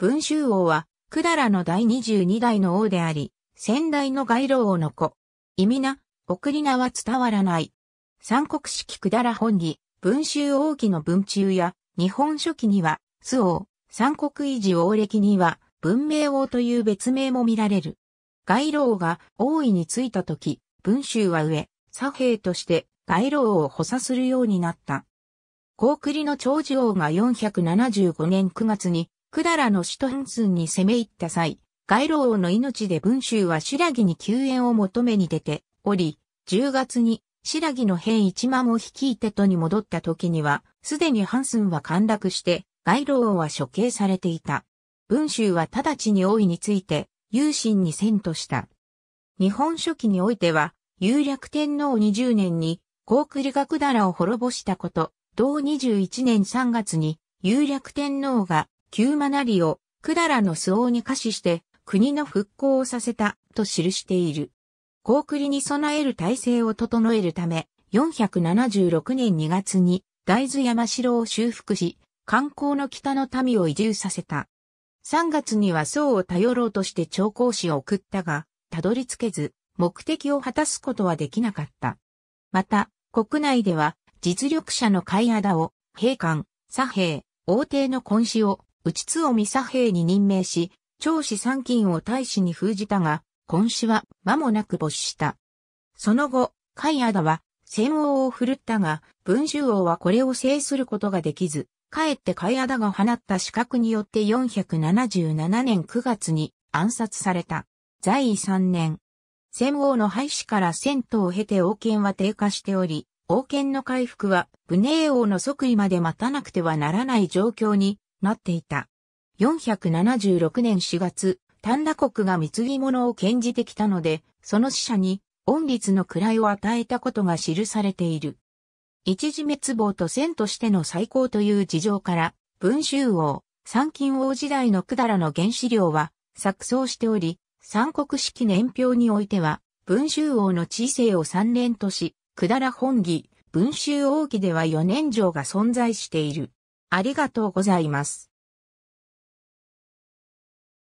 文州王は、百済の第22代の王であり、先代の外老王の子。意味な、送り名は伝わらない。三国式百済本義、文州王記の文中や、日本書紀には、周王、三国維持王歴には、文明王という別名も見られる。外老王が王位についた時、文州は上、左兵として外老王を補佐するようになった。高栗の長寿王が475年9月に百済の首都ハンスンに攻め入った際、外老王の命で文州は白木に救援を求めに出ており、10月に白木の兵一万を率いて都に戻った時には、すでにハンスンは陥落して、外老王は処刑されていた。文州は直ちに王位について、有心に遷とした。日本書紀においては、有略天皇20年に、高栗学寺を滅ぼしたこと、同21年3月に、有略天皇が旧マナリを百ラの巣王に課しして国の復興をさせたと記している。高栗に備える体制を整えるため、476年2月に大豆山城を修復し、観光の北の民を移住させた。3月には僧を頼ろうとして長江使を送ったが、たどり着けず、目的を果たすことはできなかった。また、国内では、実力者の海アを、兵官、左兵、王帝の根子を、内津尾三佐兵に任命し、長子三金を大使に封じたが、今子は間もなく没した。その後、海アダは戦王を振るったが、文州王はこれを制することができず、かえって海アダが放った資角によって477年9月に暗殺された。在位3年。戦王の廃止から戦闘を経て王権は低下しており、王権の回復は、武寧王の即位まで待たなくてはならない状況になっていた。476年4月、丹田国が貢ぎ物を献じてきたので、その使者に、恩律の位を与えたことが記されている。一時滅亡と戦としての最高という事情から、文集王、三金王時代の百済の原資料は、錯綜しており、三国式年表においては、文集王の知性を三年とし、百済本義、文集王記では四年城が存在している。ありがとうございます。